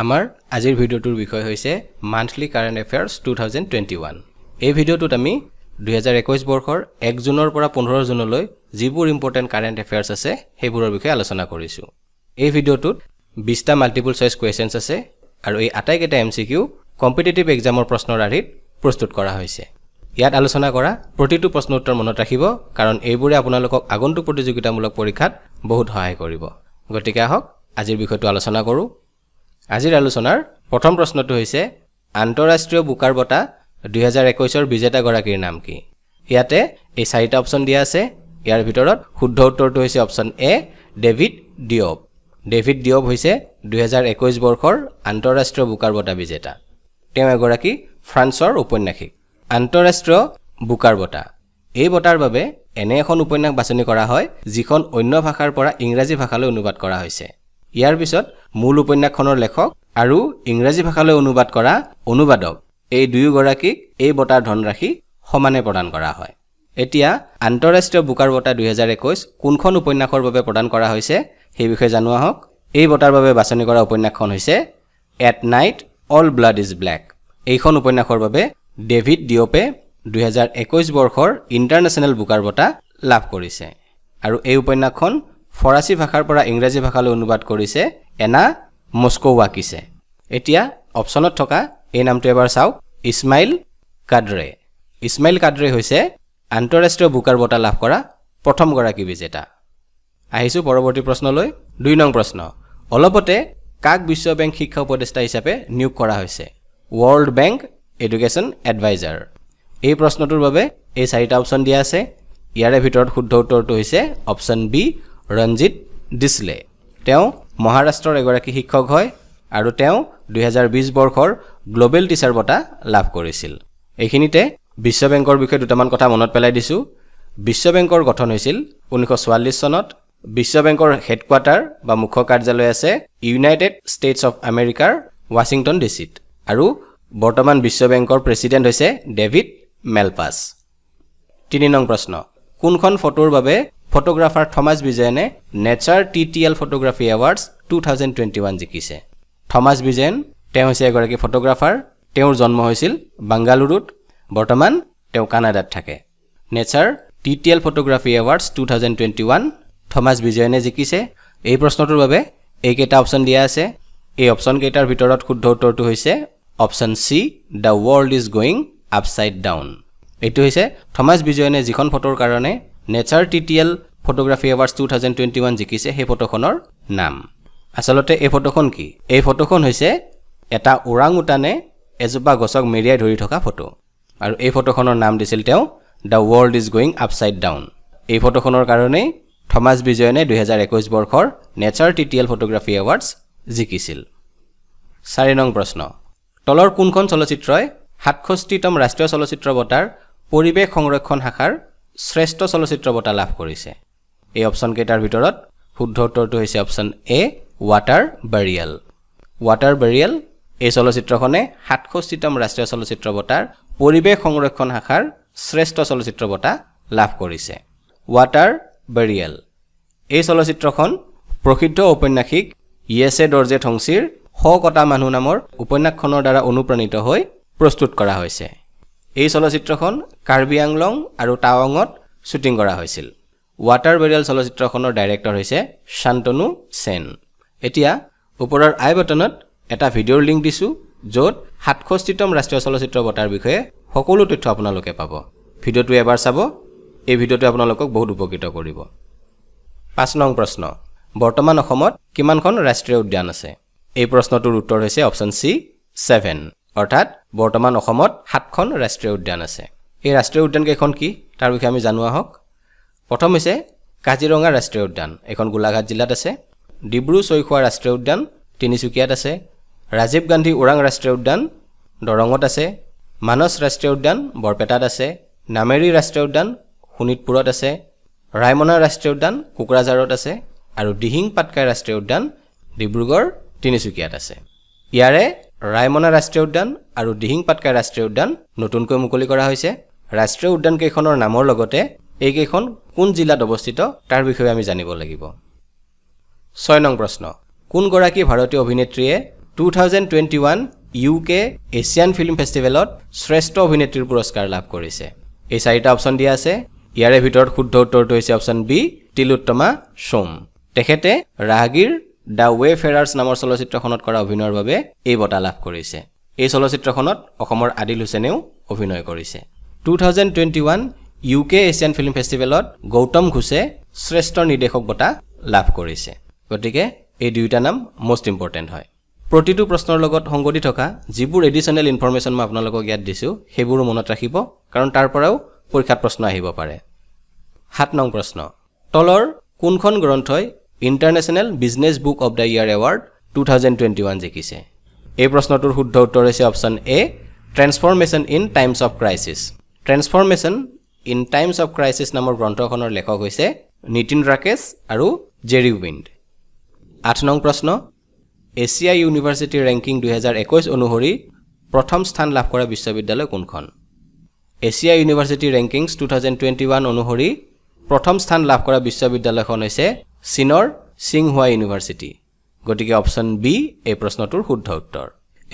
আমাৰ আজিৰ ভিডিঅ'টোৰ বিষয় হৈছে monthly current affairs two thousand twenty one এই ভিডিঅ'টোত আমি দুহেজাৰ একৈছ বৰ্ষৰ এক জুনৰ পৰা পোন্ধৰ জুনলৈ যিবোৰ ইম্পৰ্টেণ্ট কাৰেণ্ট এফেয়াৰ্ছ আছে সেইবোৰৰ বিষয়ে আলোচনা কৰিছোঁ এই ভিডিঅ'টোত বিছটা মাল্টিপল চইচ কুৱেশ্যনছ আছে আৰু এই আটাইকেইটা এম চি কিউ কম্পিটেটিভ এক্সামৰ প্ৰশ্নৰ আৰ্হিত প্ৰস্তুত কৰা হৈছে ইয়াত আলোচনা কৰা প্ৰতিটো প্ৰশ্ন উত্তৰ মনত ৰাখিব কাৰণ এইবোৰে আপোনালোকক আগন্তুক প্ৰতিযোগিতামূলক পৰীক্ষাত বহুত সহায় কৰিব গতিকে আহক আজিৰ বিষয়টো আলোচনা কৰোঁ আজিৰ আলোচনাৰ প্ৰথম প্ৰশ্নটো হৈছে আন্তঃৰাষ্ট্ৰীয় বোকাৰ বঁটা দুহেজাৰ একৈছৰ বিজেতাগৰাকীৰ নাম কি ইয়াতে এই চাৰিটা অপশ্যন দিয়া আছে ইয়াৰ ভিতৰত শুদ্ধ উত্তৰটো হৈছে option A David Diop David Diop হৈছে দুহেজাৰ একৈছ বৰ্ষৰ আন্তঃৰাষ্ট্ৰীয় বোকাৰ বঁটা বিজেতা তেওঁ এগৰাকী ফ্ৰান্সৰ ঔপন্যাসিক আন্তঃৰাষ্ট্ৰীয় বোকাৰ বঁটা এই বঁটাৰ বাবে এনে এখন উপন্যাস বাছনি কৰা হয় যিখন অন্য ভাষাৰ পৰা ইংৰাজী ভাষালৈ অনুবাদ কৰা হৈছে ইয়াৰ পিছত মূল উপন্যাসখনৰ লেখক আৰু ইংৰাজী ভাষালৈ অনুবাদ কৰা অনুবাদক এই দুয়োগৰাকীক এই বঁটাৰ ধনৰাশি সমানে প্ৰদান কৰা হয় এতিয়া আন্তঃৰাষ্ট্ৰীয় বোকাৰ বঁটা দুহেজাৰ একৈছ কোনখন উপন্যাসৰ বাবে প্ৰদান কৰা হৈছে সেই বিষয়ে জানো আহক এই বঁটাৰ বাবে বাছনি কৰা উপন্যাসখন হৈছে at night all blood is black এইখন উপন্যাসৰ বাবে ডেভিড ডিঅ'পে দুহেজাৰ একৈছ বৰ্ষৰ ইণ্টাৰনেশ্যনেল বুকাৰ বঁটা লাভ কৰিছে আৰু এই উপন্যাসখন ফৰাচী ভাষাৰ পৰা ইংৰাজী ভাষালৈ অনুবাদ কৰিছে এনা মস্কো ৱাকিছে এতিয়া অপশ্যনত থকা এই নামটো এবাৰ চাওক ইছমাইল কাদ্ৰে ইছমাইল কাদ্ৰে হৈছে আন্তঃৰাষ্ট্ৰীয় বুকাৰ বঁটা লাভ কৰা প্ৰথমগৰাকী বিজেতা আহিছোঁ পৰৱৰ্তী প্ৰশ্নলৈ দুই নং প্ৰশ্ন অলপতে কাক বিশ্ব বেংক শিক্ষা উপদেষ্টা হিচাপে নিয়োগ কৰা হৈছে ৱৰ্ল্ড বেংক এডুকেশ্যন এডভাইজাৰ এই প্ৰশ্নটোৰ বাবে এই চাৰিটা অপশ্যন দিয়া আছে ইয়াৰে ভিতৰত শুদ্ধ উত্তৰটো হৈছে অপশ্যন বি ৰঞ্জিত ডিছলে তেওঁ মহাৰাষ্ট্ৰৰ এগৰাকী শিক্ষক হয় আৰু তেওঁ দুহেজাৰ বিছ বৰ্ষৰ গ্ল'বেল টিচাৰ বঁটা লাভ কৰিছিল এইখিনিতে বিশ্ব বেংকৰ বিষয়ে দুটামান কথা মনত পেলাই দিছোঁ বিশ্ব বেংকৰ গঠন হৈছিল ঊনৈছশ চৌৰাল্লিছ চনত বিশ্ব বিশ্ববেংকৰ হেডকোৱাৰ্টাৰ বা মুখ্য কাৰ্যালয় আছে ইউনাইটেড ষ্টেটছ অৱ আমেৰিকাৰ ৱাশ্বিংটন ডি চিত আৰু বৰ্তমান বিশ্ব বেংকৰ প্ৰেচিডেণ্ট হৈছে ডেভিড মেলপাছ তিনি নং প্ৰশ্ন কোনখন ফটোৰ বাবে ফটোগ্ৰাফাৰ থমাছ বিজয়নে nature T T L photography awards two thousand twenty one জিকিছে থমাছ বিজয়ন তেওঁ হৈছে এগৰাকী ফটোগ্ৰাফাৰ তেওঁৰ জন্ম হৈছিল বাংগালুৰুত বৰ্তমান তেওঁ কানাডাত থাকে nature T T L photography awards two thousand twenty one Thomas বিজয়নে জিকিছে এই প্ৰশ্নটোৰ বাবে এইকেইটা অপশ্যন দিয়া আছে এই অপশ্যনকেইটাৰ ভিতৰত শুদ্ধ উত্তৰটো হৈছে option C the world is going upside down এইটো হৈছে থমাছ বিজয়নে যিখন ফটোৰ কাৰণে nature T T L photography awards two thousand twenty one জিকিছে সেই ফটোখনৰ নাম আচলতে এই ফটোখন কি এই ফটোখন হৈছে এটা ওৰাং উটানে এজোপা গছক মেৰিয়াই ধৰি থকা ফটো আৰু এই ফটোখনৰ নাম দিছিল তেওঁ the world is going upside down এই ফটোখনৰ কাৰণেই থমাছ বিজয়নে দুহেজাৰ একৈছ বৰ্ষৰ nature T T L photography awards জিকিছিল চাৰি নং প্ৰশ্ন তলৰ কোনখন চলচ্চিত্ৰই সাতষষ্ঠিতম ৰাষ্ট্ৰীয় চলচ্চিত্ৰ বঁটাৰ পৰিৱেশ সংৰক্ষণ শাখাৰ শ্ৰেষ্ঠ চলচ্চিত্ৰ বঁটা লাভ কৰিছে এই অপশ্যনকেইটাৰ ভিতৰত শুদ্ধ উত্তৰটো হৈছে option A water burial water burial এই চলচ্চিত্ৰখনে সাতষষ্ঠিতম ৰাষ্ট্ৰীয় চলচ্চিত্ৰ বঁটাৰ পৰিৱেশ সংৰক্ষণ শাখাৰ শ্ৰেষ্ঠ চলচ্চিত্ৰ বঁটা লাভ কৰিছে ৱাটাৰ বেৰিয়েল এই চলচ্চিত্ৰখন প্ৰসিদ্ধ ঔপন্যাসিক য়েছে দৰ্জে থংচিৰ শ কটা মানুহ নামৰ উপন্যাসখনৰ দ্বাৰা অনুপ্ৰাণিত হৈ প্ৰস্তুত কৰা হৈছে এই চলচ্চিত্ৰখন কাৰ্বি আংলং আৰু টাৱাঙত শ্বুটিং কৰা হৈছিল ৱাটাৰ বেৰিয়েল চলচ্চিত্ৰখনৰ ডাইৰেক্টৰ হৈছে শান্তনু সেন এতিয়া ওপৰৰ আই বটনত এটা ভিডিঅ'ৰ লিংক দিছোঁ য'ত সাতষষ্ঠিতম ৰাষ্ট্ৰীয় চলচ্চিত্ৰ বঁটাৰ বিষয়ে সকলো তথ্য আপোনালোকে পাব ভিডিঅ'টো এবাৰ চাব এই ভিডিঅ'টোৱে আপোনালোকক বহুত উপকৃত কৰিব পাঁচ নং প্ৰশ্ন বৰ্তমান অসমত কিমানখন ৰাষ্ট্ৰীয় উদ্যান আছে এই প্ৰশ্নটোৰ উত্তৰ হৈছে অপশ্যন চি ছেভেন অৰ্থাৎ বৰ্তমান অসমত সাতখন ৰাষ্ট্ৰীয় উদ্যান আছে এই ৰাষ্ট্ৰীয় উদ্যানকেইখন কি তাৰ বিষয়ে আমি জানো আহক প্ৰথম হৈছে কাজিৰঙা ৰাষ্ট্ৰীয় উদ্যান এইখন গোলাঘাট জিলাত আছে ডিব্ৰু চৈখোৱা ৰাষ্ট্ৰীয় উদ্যান তিনিচুকীয়াত আছে ৰাজীৱ গান্ধী ওৰাং ৰাষ্ট্ৰীয় উদ্যান দৰঙত আছে মানস ৰাষ্ট্ৰীয় উদ্যান বৰপেটাত আছে নামেৰি ৰাষ্ট্ৰীয় উদ্যান শোণিতপুৰত আছে ৰায়মনা ৰাষ্ট্ৰীয় উদ্যান কোকৰাঝাৰত আছে আৰু দিহিং পাটকাই ৰাষ্ট্ৰীয় উদ্যান ডিব্ৰুগড় তিনিচুকীয়াত আছে ইয়াৰে ৰায়মনা ৰাষ্ট্ৰীয় উদ্যান আৰু দিহিং দিহিংপাটকাই ৰাষ্ট্ৰীয় উদ্যান নতুনকৈ মুকলি কৰা হৈছে ৰাষ্ট্ৰীয় উদ্যানকেইখনৰ নামৰ লগতে এইকেইখন কোন জিলাত অৱস্থিত তাৰ বিষয়ে আমি জানিব লাগিব ছয় নং প্ৰশ্ন কোনগৰাকী ভাৰতীয় অভিনেত্ৰীয়ে two thousand twenty one U K Asian film ফেষ্টিভেলত শ্ৰেষ্ঠ অভিনেত্ৰীৰ পুৰস্কাৰ লাভ কৰিছে এই চাৰিটা অপশ্যন দিয়া আছে ইয়াৰে ভিতৰত শুদ্ধ উত্তৰটো হৈছে অপশ্যন বি তিলোত্তমা সোম তেখেতে ৰাহগীৰ দ্য ৱে ফেৰাৰ্ছ নামৰ চলচ্চিত্ৰখনত কৰা অভিনয়ৰ বাবে এই বঁটা লাভ কৰিছে এই চলচ্চিত্ৰখনত অসমৰ আদিল হুছেনেও অভিনয় কৰিছে two thousand twenty one U K Asian film ফেষ্টিভেলত গৌতম ঘোষে শ্ৰেষ্ঠ নিৰ্দেশক বঁটা লাভ কৰিছে গতিকে এই দুয়োটা নাম মষ্ট ইম্পৰ্টেণ্ট হয় প্ৰতিটো প্ৰশ্নৰ লগত সংগতি থকা যিবোৰ এডিশ্যনেল ইনফৰ্মেশ্যন মই আপোনালোকক ইয়াত দিছোঁ সেইবোৰো মনত ৰাখিব কাৰণ তাৰ পৰাও পৰীক্ষাত প্ৰশ্ন আহিব পাৰে সাত নং প্ৰশ্ন তলৰ কোনখন গ্ৰন্থই international business book of the year award two thousand twenty one জিকিছে এই প্ৰশ্নটোৰ শুদ্ধ উত্তৰ হৈছে option A transformation in times of crisis transformation in times of crisis নামৰ গ্ৰন্থখনৰ লেখক হৈছে নীতিন ৰাকেশ আৰু জেৰি উইণ্ড আঠ নং প্ৰশ্ন এছিয়া ইউনিভাৰ্চিটি ৰেংকিং দুহেজাৰ একৈছ অনুসৰি প্ৰথম স্থান লাভ কৰা বিশ্ববিদ্যালয় কোনখন Asia university rankings two thousand twenty one অনুসৰি প্ৰথম স্থান লাভ কৰা বিশ্ববিদ্যালয়খন হৈছে চীনৰ ছিংহুৱা ইউনিভাৰ্চিটি গতিকে অপশ্যন বি এই প্ৰশ্নটোৰ শুদ্ধ উত্তৰ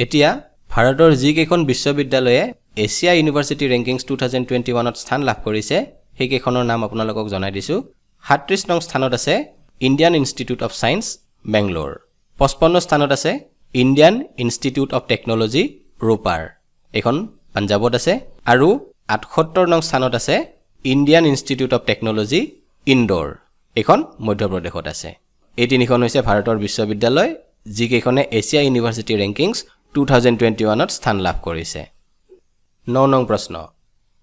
এতিয়া ভাৰতৰ যিকেইখন বিশ্ববিদ্যালয়ে Asia university rankings two thousand twenty ওৱানত স্থান লাভ কৰিছে সেইকেইখনৰ নাম আপোনালোকক জনাই দিছোঁ সাতত্ৰিছ নং স্থানত আছে Indian institute of science Bangalore পঁচপন্ন স্থানত আছে Indian institute of technology Ropar এইখন পাঞ্জাৱত আছে আৰু আঠসত্তৰ নং স্থানত আছে Indian institute of technology Indore এইখন মধ্যপ্ৰদেশত আছে এই তিনিখন হৈছে ভাৰতৰ বিশ্ববিদ্যালয় যিকেইখনে Asia university rankings two thousand twenty ওৱানত স্থান লাভ কৰিছে ন নং প্ৰশ্ন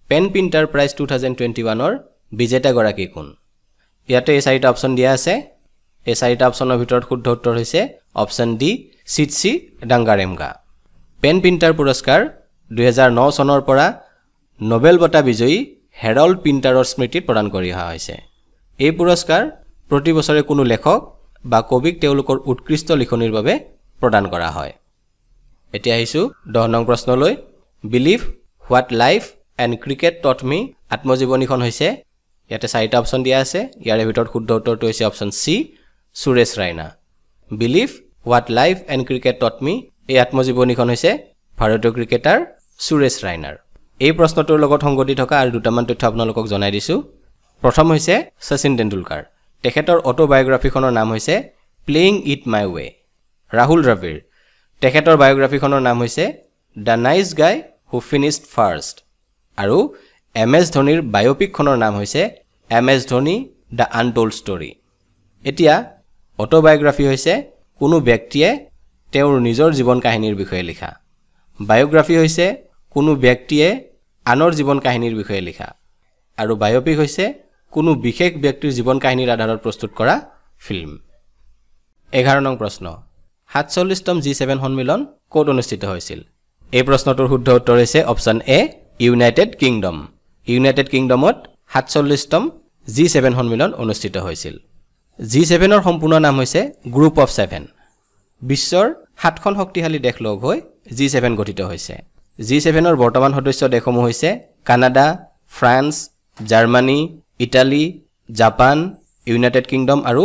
pen printer prize two thousand twenty ওৱানৰ বিজেতাগৰাকী কোন ইয়াতে এই চাৰিটা অপশ্যন দিয়া আছে এই চাৰিটা অপশ্যনৰ ভিতৰত শুদ্ধ উত্তৰ হৈছে option D Tsitsi Dangarembga pen printer পুৰস্কাৰ দুহেজাৰ ন চনৰ পৰা নবেল বঁটা বিজয়ী হেৰল্ড প্ৰিণ্টাৰৰ স্মৃতিত প্ৰদান কৰি অহা হৈছে এই পুৰস্কাৰ প্ৰতি বছৰে কোনো লেখক বা কবিক তেওঁলোকৰ উৎকৃষ্ট লিখনিৰ বাবে প্ৰদান কৰা হয় এতিয়া আহিছোঁ দহ নং প্ৰশ্নলৈ believe what life and cricket taught me আত্মজীৱনীখন হৈছে ইয়াতে চাৰিটা অপশ্যন দিয়া আছে ইয়াৰে ভিতৰত শুদ্ধ উত্তৰটো হৈছে option C Suresh Raina believe what life and cricket taught me এই আত্মজীৱনীখন হৈছে ভাৰতীয় ক্ৰিকেটাৰ সুৰেশ ৰাইনাৰ এই প্ৰশ্নটোৰ লগত সংগতি থকা আৰু দুটামান তথ্য আপোনালোকক জনাই দিছোঁ প্ৰথম হৈছে শচীন তেণ্ডুলকাৰ তেখেতৰ অট'বায়'গ্ৰাফীখনৰ নাম হৈছে playing it my way Rahul Dravid তেখেতৰ বায়'গ্ৰাফীখনৰ নাম হৈছে the nice guy who finished first আৰু এম এছ ধোনীৰ বায়'পিকখনৰ নাম হৈছে M S Dhoni the untold story এতিয়া অট'বায়'গ্ৰাফী হৈছে কোনো ব্যক্তিয়ে তেওঁৰ নিজৰ জীৱন কাহিনীৰ বিষয়ে লিখা বায়'গ্ৰাফী হৈছে কোনো ব্যক্তিয়ে আনৰ জীৱন কাহিনীৰ বিষয়ে লিখা আৰু বায়'পিক হৈছে কোনো বিশেষ ব্যক্তিৰ জীৱন কাহিনীৰ আধাৰত প্ৰস্তুত কৰা ফিল্ম এঘাৰ নং প্ৰশ্ন সাতচল্লিছতম জি ছেভেন সন্মিলন ক'ত অনুষ্ঠিত হৈছিল এই প্ৰশ্নটোৰ শুদ্ধ উত্তৰ হৈছে option A United Kingdom United কিংডমত সাতচল্লিছতম জি ছেভেন সন্মিলন অনুষ্ঠিত হৈছিল জি ছেভেনৰ সম্পূৰ্ণ নাম হৈছে গ্ৰুপ অফ ছেভেন বিশ্বৰ সাতখন শক্তিশালী দেশ লগ হৈ জি ছেভেন গঠিত হৈছে জি ছেভেনৰ বৰ্তমান সদস্য দেশসমূহ হৈছে Canada France Germany Italy Japan United Kingdom আৰু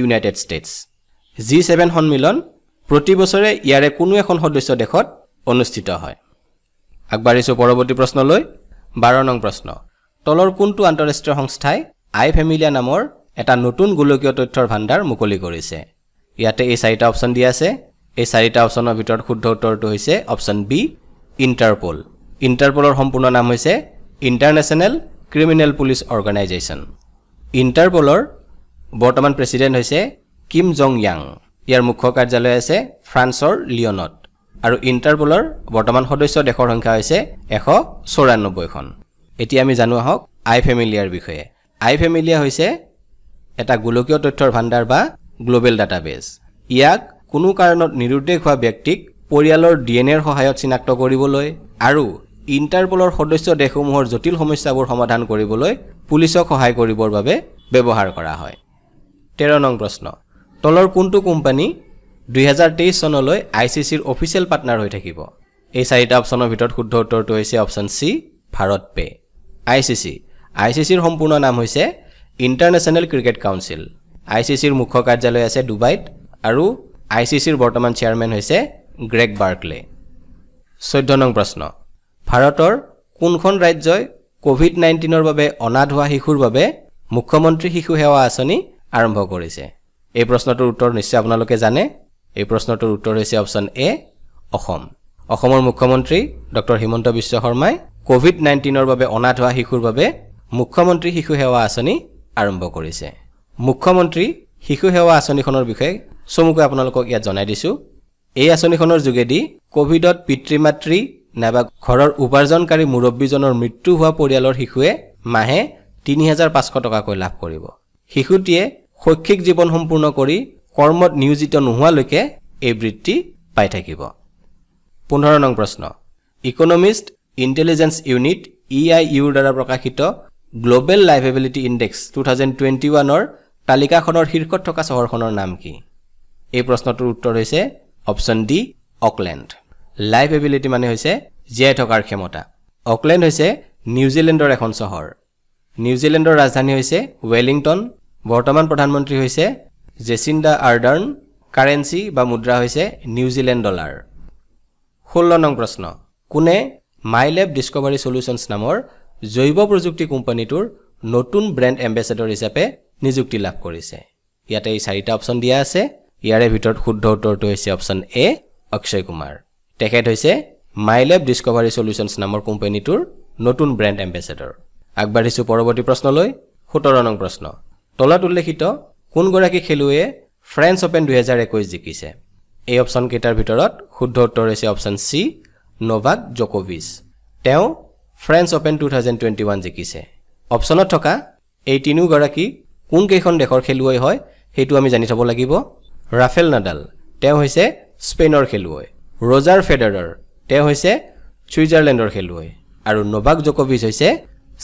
ইউনাইটেড ষ্টেটছ জি ছেভেন সন্মিলন প্ৰতি বছৰে ইয়াৰে কোনো এখন সদস্য দেশত অনুষ্ঠিত হয় আগবাঢ়িছোঁ পৰৱৰ্তী প্ৰশ্নলৈ বাৰ নং প্ৰশ্ন তলৰ কোনটো আন্তঃৰাষ্ট্ৰীয় সংস্থাই আই ফেমিলিয়া নামৰ এটা নতুন গোলকীয় তথ্যৰ ভাণ্ডাৰ মুকলি কৰিছে ইয়াতে এই চাৰিটা অপশ্যন দিয়া আছে এই চাৰিটা অপশ্যনৰ ভিতৰত শুদ্ধ উত্তৰটো হৈছে অপশ্যন বি ইণ্টাৰপল ইণ্টাৰপলৰ সম্পূৰ্ণ নাম হৈছে ইণ্টাৰনেশ্যনেল ক্ৰিমিনেল পুলিচ অৰ্গেনাইজেশ্যন ইণ্টাৰপলৰ বৰ্তমান প্ৰেচিডেণ্ট হৈছে কিম জং য়াং ইয়াৰ মুখ্য কাৰ্যালয় আছে ফ্ৰান্সৰ লিয়নত আৰু ইণ্টাৰপলৰ বৰ্তমান সদস্য দেশৰ সংখ্যা হৈছে এশ চৌৰান্নব্বৈখন এতিয়া আমি জানো আহক আই ফেমিলিয়াৰ বিষয়ে আই ফেমিলিয়া হৈছে এটা গোলকীয় তথ্যৰ ভাণ্ডাৰ বা গ্ল'বেল ডাটা বেজ ইয়াক কোনো কাৰণত নিৰুদ্দেশ হোৱা ব্যক্তিক পৰিয়ালৰ ডি এন এৰ সহায়ত চিনাক্ত কৰিবলৈ আৰু ইণ্টাৰপলৰ সদস্য দেশসমূহৰ জটিল সমস্যাবোৰ সমাধান কৰিবলৈ পুলিচক সহায় কৰিবৰ বাবে ব্যৱহাৰ কৰা হয় তেৰ নং প্ৰশ্ন তলৰ কোনটো কোম্পানী দুহেজাৰ তেইছ চনলৈ আই চি চিৰ অফিচিয়েল পাৰ্টনাৰ হৈ থাকিব এই চাৰিটা অপশ্যনৰ ভিতৰত শুদ্ধ উত্তৰটো হৈছে option C Bharat Pe I C C I C চিৰ সম্পূৰ্ণ নাম হৈছে international cricket council I C চিৰ মুখ্য কাৰ্যালয় আছে ডুবাইত আৰু আই চি চিৰ বৰ্তমান চেয়াৰমেন হৈছে গ্ৰেগ বাৰ্কলে চৈধ্য নং প্ৰশ্ন ভাৰতৰ কোনখন ৰাজ্যই কভিড নাইণ্টিনৰ বাবে অনাথ হোৱা শিশুৰ বাবে মুখ্যমন্ত্ৰী শিশু সেৱা আঁচনি আৰম্ভ কৰিছে এই প্ৰশ্নটোৰ উত্তৰ নিশ্চয় আপোনালোকে জানে এই প্ৰশ্নটোৰ উত্তৰ হৈছে অপশ্যন এ অসম অসমৰ মুখ্যমন্ত্ৰী ডক্টৰ হিমন্ত বিশ্ব শৰ্মাই কভিড নাইণ্টিনৰ বাবে অনাথ হোৱা শিশুৰ বাবে মুখ্যমন্ত্ৰী শিশু সেৱা আঁচনি আৰম্ভ কৰিছে মুখ্যমন্ত্ৰী শিশু সেৱা আঁচনিখনৰ বিষয়ে চমুকৈ আপোনালোকক ইয়াত জনাই দিছোঁ এই আঁচনিখনৰ যোগেদি কভিডত পিতৃ মাতৃ নাইবা ঘৰৰ উপাৰ্জনকাৰী মুৰব্বীজনৰ মৃত্যু হোৱা পৰিয়ালৰ শিশুৱে মাহে তিনি হাজাৰ পাঁচশ টকাকৈ লাভ কৰিব শিশুটিয়ে শৈক্ষিক জীৱন সম্পূৰ্ণ কৰি কৰ্মত নিয়োজিত নোহোৱালৈকে এই বৃত্তি পাই থাকিব পোন্ধৰ নং প্ৰশ্ন economist intelligence unit E I ইউৰ দ্বাৰা প্ৰকাশিত global liveability index two thousand twenty ওৱানৰ তালিকাখনৰ শীৰ্ষত থকা চহৰখনৰ নাম কি এই প্ৰশ্নটোৰ উত্তৰ হৈছে option D Auckland life ability মানে হৈছে জীয়াই থকাৰ ক্ষমতা অকলেণ্ড হৈছে নিউজিলেণ্ডৰ এখন চহৰ নিউজিলেণ্ডৰ ৰাজধানী হৈছে ৱেলিংটন বৰ্তমান প্ৰধানমন্ত্ৰী হৈছে জেচিণ্ডা আৰ্ডাৰ্ণ কাৰেঞ্চি বা মুদ্ৰা হৈছে নিউজিলেণ্ড ডলাৰ ষোল্ল নং প্ৰশ্ন কোনে মাই মাইলেব ডিস্কভাৰী চলিউশ্যনছ নামৰ জৈৱ প্ৰযুক্তি কোম্পানীটোৰ নতুন ব্ৰেণ্ড এম্বেচেডৰ হিচাপে নিযুক্তি লাভ কৰিছে ইয়াতে এই চাৰিটা অপশ্যন দিয়া আছে ইয়াৰে ভিতৰত শুদ্ধ উত্তৰটো হৈছে অপশ্যন এ অক্ষয় কুমাৰ তেখেত হৈছে মাইলেব ডিস্কভাৰী চলিউশ্যনছ নামৰ কোম্পানীটোৰ নতুন ব্ৰেণ্ড এম্বেচেডৰ আগবাঢ়িছোঁ পৰৱৰ্তী প্ৰশ্নলৈ সোতৰ নং প্ৰশ্ন তলত উল্লেখিত কোনগৰাকী খেলুৱৈয়ে ফ্ৰেন্স অপেন দুহেজাৰ একৈছ জিকিছে এই অপশ্যনকেইটাৰ ভিতৰত শুদ্ধ উত্তৰ হৈছে অপশ্যন চি নভাক জকোভিছ তেওঁ French open two thousand twenty one জিকিছে অপশ্যনত থকা এই তিনিওগৰাকী কোনকেইখন দেশৰ খেলুৱৈ হয় সেইটো আমি জানি থ'ব লাগিব ৰাফেল নাডাল তেওঁ হৈছে স্পেইনৰ খেলুৱৈ ৰজাৰ ফেডাৰাৰ তেওঁ হৈছে ছুইজাৰলেণ্ডৰ খেলুৱৈ আৰু নবাক জকভিজ হৈছে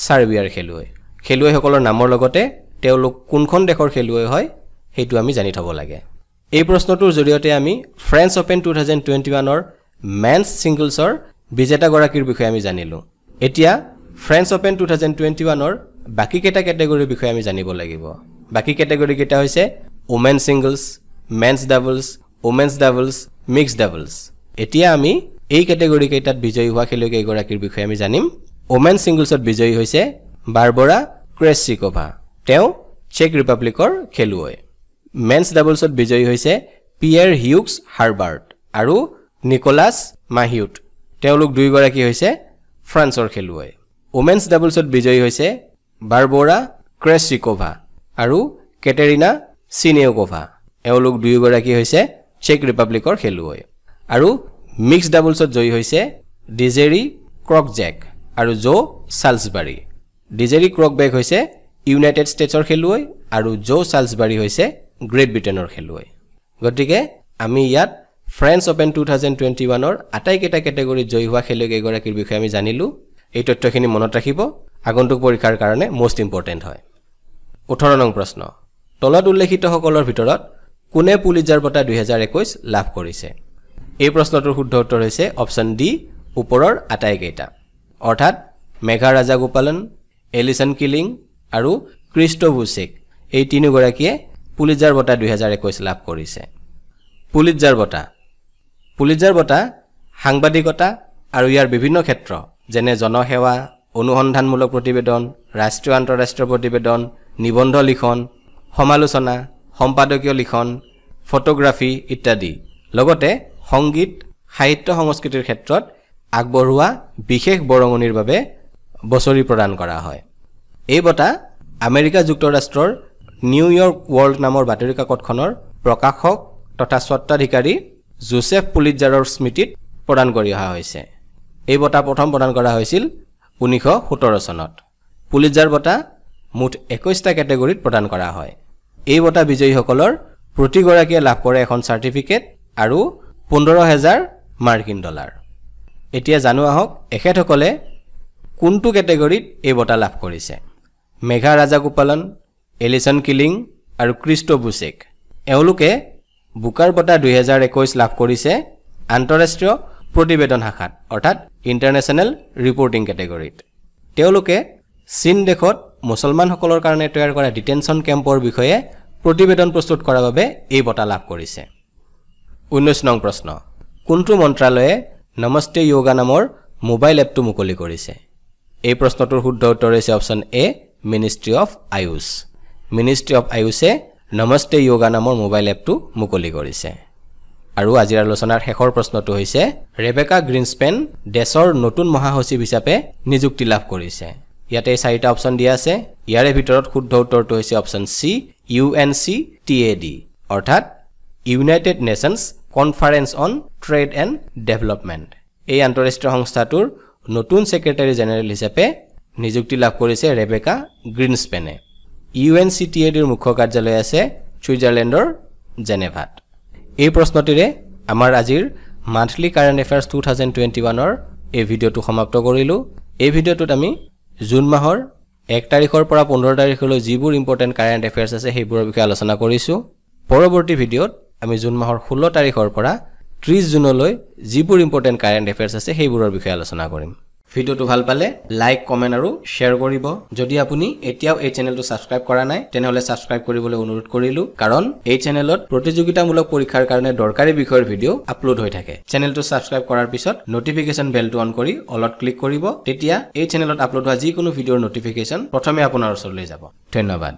ছাৰ্বিয়াৰ খেলুৱৈ খেলুৱৈসকলৰ নামৰ লগতে তেওঁলোক কোনখন দেশৰ খেলুৱৈ হয় সেইটো আমি জানি থ'ব লাগে এই প্ৰশ্নটোৰ জৰিয়তে আমি French open two thousand twenty ওৱানৰ মেন্স ছিংগলছৰ বিজেতাগৰাকীৰ বিষয়ে আমি জানিলোঁ এতিয়া French open two thousand twenty ওৱানৰ বাকীকেইটা কেটেগৰীৰ বিষয়ে আমি জানিব লাগিব বাকী কেটেগৰীকেইটা হৈছে women singles men's doubles women's doubles mixed doubles এতিয়া আমি এই কেটেগৰীকেইটাত বিজয়ী হোৱা খেলুৱৈকেইগৰাকীৰ বিষয়ে আমি জানিম ওমেন ছিংগলছত বিজয়ী হৈছে বাৰ্বৰা ক্ৰেছিকভা তেওঁ চেক ৰিপাব্লিকৰ খেলুৱৈ মেন্স ডাবলছত বিজয়ী হৈছে পিয়েৰ হিউকছ হাৰ্বাৰ্ট আৰু নিকোলাছ মাহিউট তেওঁলোক দুয়োগৰাকী হৈছে ফ্ৰান্সৰ খেলুৱৈ ওমেনছ ডাবলছত বিজয়ী হৈছে বাৰ্বৰা ক্ৰেছিকভা আৰু কেটেৰিনা চিনেকভা এওঁলোক দুয়োগৰাকী হৈছে চেক ৰিপাব্লিকৰ খেলুৱৈ আৰু মিক্স ডাবলছত জয়ী হৈছে ক্ৰক জেক আৰু জ' চাৰ্লছবাৰী ডিজেৰী ক্ৰকবেগ হৈছে ইউনাইটেড ষ্টেটছৰ খেলুৱৈ আৰু জ' চাৰ্লছবাৰী হৈছে গ্ৰেট ব্ৰিটেইনৰ খেলুৱৈ গতিকে আমি ইয়াত French open two thousand twenty ওৱানৰ আটাইকেইটা কেটেগৰীত জয়ী হোৱা খেলুৱৈকেইগৰাকীৰ বিষয়ে আমি জানিলোঁ এই তথ্যখিনি মনত ৰাখিব আগন্তুক পৰীক্ষাৰ কাৰণে মষ্ট ইম্পৰ্টেণ্ট হয় ওঠৰ নং প্ৰশ্ন তলত উল্লেখিতসকলৰ ভিতৰত কোনে পুলিজাৰ বঁটা দুহেজাৰ একৈছ লাভ কৰিছে এই প্ৰশ্নটোৰ শুদ্ধ উত্তৰ হৈছে অপশ্যন ডি ওপৰৰ আটাইকেইটা অৰ্থাৎ মেঘা ৰাজাগোপালন এলিচন কিলিং আৰু ক্ৰিষ্টভুচেক এই তিনিওগৰাকীয়ে পুলিজাৰ বঁটা দুহেজাৰ একৈছ লাভ কৰিছে পুলিজাৰ বঁটা পুলিজাৰ বঁটা সাংবাদিকতা আৰু ইয়াৰ বিভিন্ন ক্ষেত্ৰ যেনে জনসেৱা অনুসন্ধানমূলক প্ৰতিবেদন ৰাষ্ট্ৰীয় আন্তঃৰাষ্ট্ৰীয় প্ৰতিবেদন নিবন্ধ লিখন সমালোচনা সম্পাদকীয় লিখন ফটোগ্ৰাফী ইত্যাদি লগতে সংগীত সাহিত্য সংস্কৃতিৰ ক্ষেত্ৰত আগবঢ়োৱা বিশেষ বৰঙণিৰ বাবে বছৰি প্ৰদান কৰা হয় এই বঁটা আমেৰিকা যুক্তৰাষ্ট্ৰৰ নিউয়ৰ্ক ৱৰ্ল্ড নামৰ বাতৰি কাকতখনৰ প্ৰকাশক তথা স্বত্বাধিকাৰী জোচেফ পুলিজাৰৰ স্মৃতিত প্ৰদান কৰি অহা হৈছে এই বঁটা প্ৰথম প্ৰদান কৰা হৈছিল ঊনৈছশ সোতৰ চনত পুলিজাৰ বঁটা মুঠ একৈছটা কেটেগৰীত প্ৰদান কৰা হয় এই বঁটা বিজয়ীসকলৰ প্ৰতিগৰাকীয়ে লাভ কৰে এখন চাৰ্টিফিকেট আৰু পোন্ধৰ হেজাৰ মাৰ্কিন ডলাৰ এতিয়া জানো আহক এখেতসকলে কোনটো কেটেগৰীত এই বঁটা লাভ কৰিছে মেঘা ৰাজাগোপালন এলিচন কিলিং আৰু ক্ৰিষ্ট' ক্ৰিষ্টবুছেক এওঁলোকে বোকাৰ বঁটা দুহেজাৰ একৈছ লাভ কৰিছে আন্তঃৰাষ্ট্ৰীয় প্ৰতিবেদন শাখাত অৰ্থাৎ ইণ্টাৰনেশ্যনেল ৰিপৰ্টিং কেটেগৰীত তেওঁলোকে চীন দেশত মুছলমানসকলৰ কাৰণে তৈয়াৰ কৰা ডিটেনশ্যন কেম্পৰ বিষয়ে প্ৰতিবেদন প্ৰস্তুত কৰাৰ বাবে এই বঁটা লাভ কৰিছে ঊনৈছ নং প্ৰশ্ন কোনটো মন্ত্ৰালয়ে নমস্তে য়োগা নামৰ মোবাইল এপটো মুকলি কৰিছে এই প্ৰশ্নটোৰ শুদ্ধ উত্তৰ হৈছে option A ministry of AYUSH ministry of আয়ুষে নমস্তে য়োগা নামৰ মোবাইল এপটো মুকলি কৰিছে আৰু আজিৰ আলোচনাৰ শেষৰ প্ৰশ্নটো হৈছে ৰেবেকা গ্ৰীণস্পেন দেশৰ নতুন মহাসচিব হিচাপে নিযুক্তি লাভ কৰিছে ইয়াতে চাৰিটা অপশ্যন দিয়া আছে ইয়াৰে ভিতৰত শুদ্ধ উত্তৰটো হৈছে option C U N C T A D অৰ্থাৎ United Nations conference on trade and development এই আন্তঃৰাষ্ট্ৰীয় সংস্থাটোৰ নতুন ছেক্ৰেটাৰী জেনেৰেল হিচাপে নিযুক্তি লাভ কৰিছে ৰেবেকা গ্ৰীণস্পেনে U N C T A ডিৰ মুখ্য কাৰ্যালয় আছে ছুইজাৰলেণ্ডৰ জেনেভাত এই প্ৰশ্নটিৰে আমাৰ আজিৰ monthly current affairs two thousand twenty ওৱানৰ এই ভিডিঅ'টো সমাপ্ত কৰিলোঁ এই ভিডিঅ'টোত আমি জুন মাহৰ এক তাৰিখৰ পৰা পোন্ধৰ তাৰিখলৈ যিবোৰ ইম্পৰ্টেণ্ট কাৰেণ্ট এফেয়াৰ্ছ আছে সেইবোৰৰ বিষয়ে আলোচনা কৰিছোঁ পৰৱৰ্তী ভিডিঅ'ত আমি জুন মাহৰ ষোল্ল তাৰিখৰ পৰা ত্ৰিছ জুনলৈ যিবোৰ ইম্পৰ্টেণ্ট কাৰেণ্ট এফেয়াৰ্ছ আছে সেইবোৰৰ বিষয়ে আলোচনা কৰিম ভিডিঅ'টো ভাল পালে লাইক কমেণ্ট আৰু শ্বেয়াৰ কৰিব যদি আপুনি এতিয়াও এই চেনেলটো ছাবস্ক্ৰাইব কৰা নাই তেনেহ'লে ছাবস্ক্ৰাইব কৰিবলৈ অনুৰোধ কৰিলোঁ কাৰণ এই চেনেলত প্ৰতিযোগিতামূলক পৰীক্ষাৰ কাৰণে দৰকাৰী বিষয়ৰ ভিডিঅ' আপলোড হৈ থাকে চেনেলটো ছাবস্ক্ৰাইব কৰাৰ পিছত নটিফিকেশ্যন বেলটো অন কৰি অলত ক্লিক কৰিব তেতিয়া এই চেনেলত আপলোড হোৱা যিকোনো ভিডিঅ'ৰ নটিফিকেশ্যন প্ৰথমে আপোনাৰ ওচৰলৈ যাব ধন্যবাদ